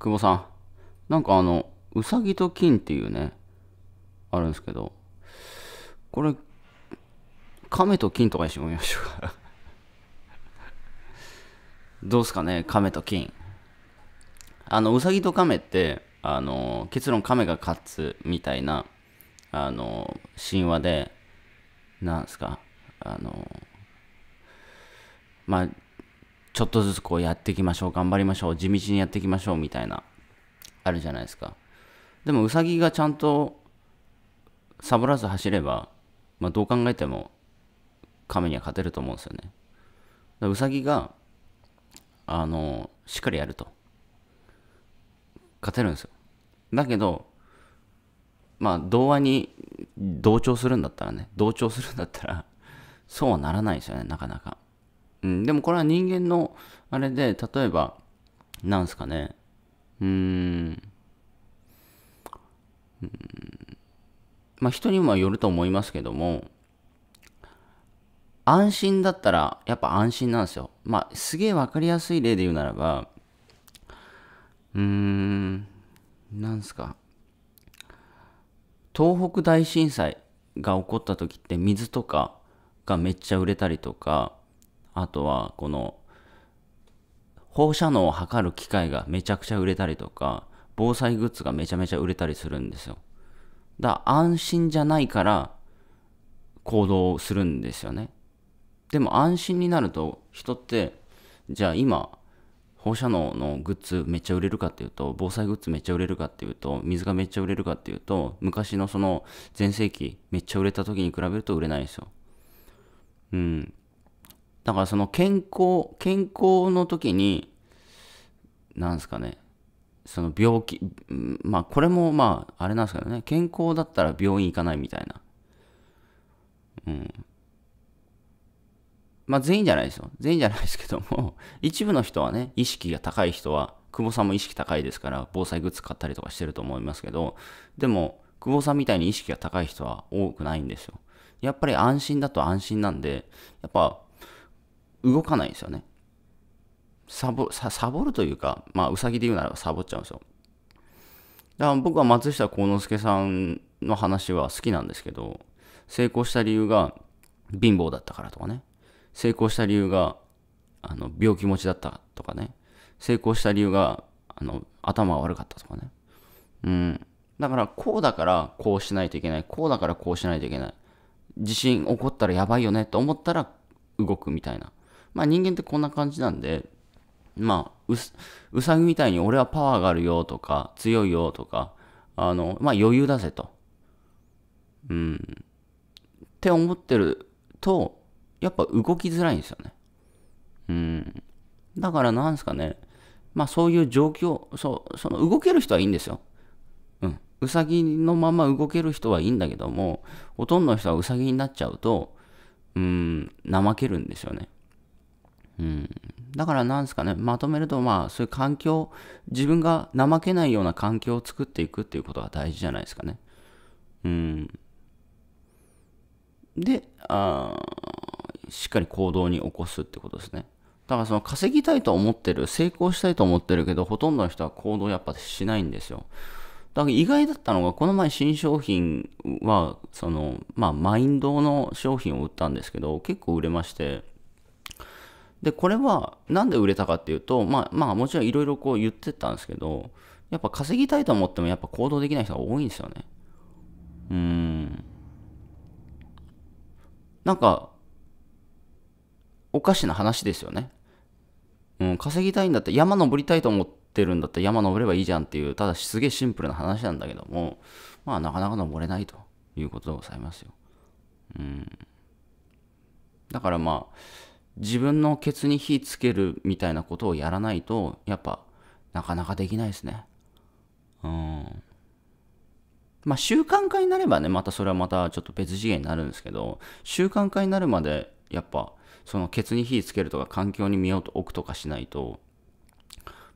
久保さん。なんかあの、うさぎと金っていうね、あるんですけど、これ、亀と金とかにしてもましょうか どうすかね、亀と金。あの、うさぎと亀って、あの、結論亀が勝つみたいな、あの、神話で、なんすか、あの、まあ、ちょっとずつこうやっていきましょう、頑張りましょう、地道にやっていきましょうみたいな、あるじゃないですか。でも、うさぎがちゃんとサボらず走れば、まあ、どう考えても、亀には勝てると思うんですよね。うさぎが、あの、しっかりやると。勝てるんですよ。だけど、まあ、童話に同調するんだったらね、同調するんだったら、そうはならないですよね、なかなか。うん、でもこれは人間のあれで、例えば、なんすかね、うーん、うん、まあ人にもよると思いますけども、安心だったらやっぱ安心なんですよ。まあすげえわかりやすい例で言うならば、うーん、なんすか、東北大震災が起こった時って水とかがめっちゃ売れたりとか、あとはこの放射能を測る機械がめちゃくちゃ売れたりとか、防災グッズがめちゃめちゃ売れたりするんですよ。だから安心じゃないから行動するんですよね。でも安心になると人って、じゃあ今、放射能のグッズめっちゃ売れるかっていうと、防災グッズめっちゃ売れるかっていうと、水がめっちゃ売れるかっていうと、昔のその全盛期めっちゃ売れた時に比べると売れないですよ。うん。だからその健康、健康の時に、なんですかね、その病気、まあこれもまああれなんですけどね、健康だったら病院行かないみたいな。うん。まあ全員じゃないですよ。全員じゃないですけども、一部の人はね、意識が高い人は、久保さんも意識高いですから、防災グッズ買ったりとかしてると思いますけど、でも、久保さんみたいに意識が高い人は多くないんですよ。やっぱり安心だと安心なんで、やっぱ動かないんですよね。サボサボるというか、まあ、うさぎで言うならサボっちゃうんですよ。だから僕は松下幸之助さんの話は好きなんですけど、成功した理由が貧乏だったからとかね、成功した理由があの病気持ちだったとかね、成功した理由があの頭が悪かったとかね。うん。だから、こうだからこうしないといけない。こうだからこうしないといけない。地震起こったらやばいよねと思ったら動くみたいな。まあ人間ってこんな感じなんで、まあ、うさぎみたいに俺はパワーがあるよとか、強いよとか、あの、まあ余裕だぜと。うん。って思ってると、やっぱ動きづらいんですよね。うん。だからなんですかね。まあそういう状況、そう、その動ける人はいいんですよ。うん。うさぎのまま動ける人はいいんだけども、ほとんどの人はうさぎになっちゃうと、うん、怠けるんですよね。うん、だからなんですかね、まとめると、まあ、そういう環境、自分が怠けないような環境を作っていくっていうことが大事じゃないですかね。うん。で、あしっかり行動に起こすってことですね。だからその稼ぎたいと思ってる、成功したいと思ってるけど、ほとんどの人は行動やっぱしないんですよ。だから意外だったのが、この前新商品は、その、まあ、マインドの商品を売ったんですけど、結構売れまして、で、これはなんで売れたかっていうと、まあまあもちろんいろいろこう言ってたんですけど、やっぱ稼ぎたいと思ってもやっぱ行動できない人が多いんですよね。うーん。なんか、おかしな話ですよね。うん、稼ぎたいんだって、山登りたいと思ってるんだったら山登ればいいじゃんっていう、ただすげえシンプルな話なんだけども、まあなかなか登れないということでございますよ。うん。だからまあ、自分のケツに火つけるみたいなことをやらないと、やっぱ、なかなかできないですね。うん。まあ、習慣化になればね、またそれはまたちょっと別次元になるんですけど、習慣化になるまで、やっぱ、そのケツに火つけるとか、環境に身を置くとかしないと、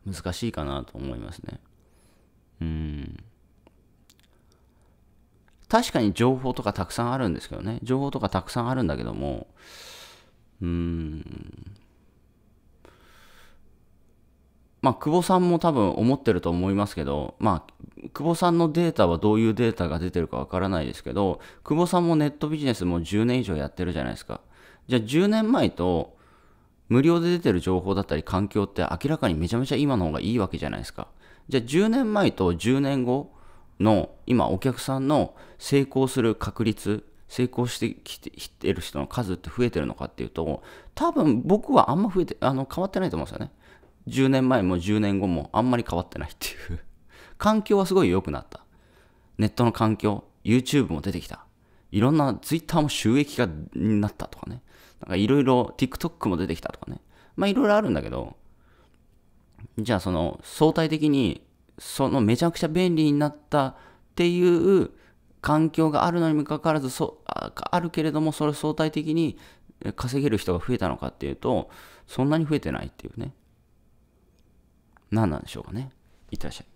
難しいかなと思いますね。うん。確かに情報とかたくさんあるんですけどね。情報とかたくさんあるんだけども、うんまあ久保さんも多分思ってると思いますけどまあ久保さんのデータはどういうデータが出てるかわからないですけど久保さんもネットビジネスもう10年以上やってるじゃないですかじゃあ10年前と無料で出てる情報だったり環境って明らかにめちゃめちゃ今の方がいいわけじゃないですかじゃあ10年前と10年後の今お客さんの成功する確率成功してきてきてる人の数って増えてるのかっていうと、多分僕はあんま増えて、あの、変わってないと思うんですよね。10年前も10年後もあんまり変わってないっていう環境はすごい良くなった。ネットの環境、YouTube も出てきた。いろんな Twitter も収益化になったとかね。なんかいろいろ TikTok も出てきたとかね。まあいろいろあるんだけど、じゃあその相対的にそのめちゃくちゃ便利になったっていう環境があるのにもかかわらずそあるけれどもそれ相対的に稼げる人が増えたのかっていうとそんなに増えてないっていうね何なんでしょうかねいってらっしゃい